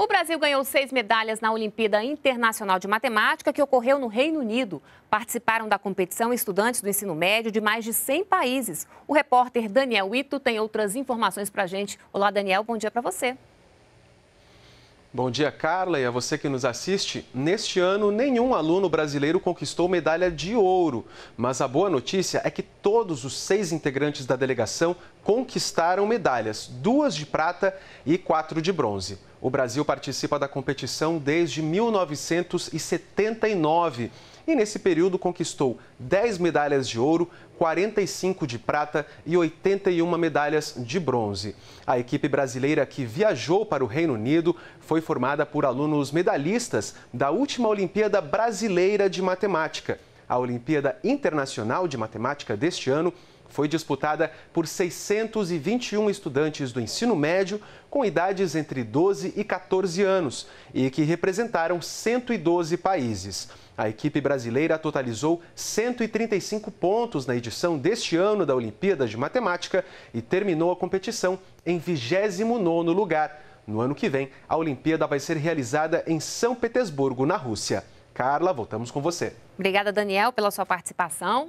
O Brasil ganhou seis medalhas na Olimpíada Internacional de Matemática, que ocorreu no Reino Unido. Participaram da competição estudantes do ensino médio de mais de 100 países. O repórter Daniel Ito tem outras informações para a gente. Olá, Daniel, bom dia para você. Bom dia, Carla, e a você que nos assiste. Neste ano, nenhum aluno brasileiro conquistou medalha de ouro, mas a boa notícia é que todos os seis integrantes da delegação conquistaram medalhas, duas de prata e quatro de bronze. O Brasil participa da competição desde 1979 e, nesse período, conquistou 10 medalhas de ouro, 45 de prata e 81 medalhas de bronze. A equipe brasileira que viajou para o Reino Unido foi formada por alunos medalhistas da última Olimpíada Brasileira de Matemática a Olimpíada Internacional de Matemática deste ano foi disputada por 621 estudantes do ensino médio com idades entre 12 e 14 anos e que representaram 112 países. A equipe brasileira totalizou 135 pontos na edição deste ano da Olimpíada de Matemática e terminou a competição em 29º lugar. No ano que vem, a Olimpíada vai ser realizada em São Petersburgo, na Rússia. Carla, voltamos com você. Obrigada, Daniel, pela sua participação.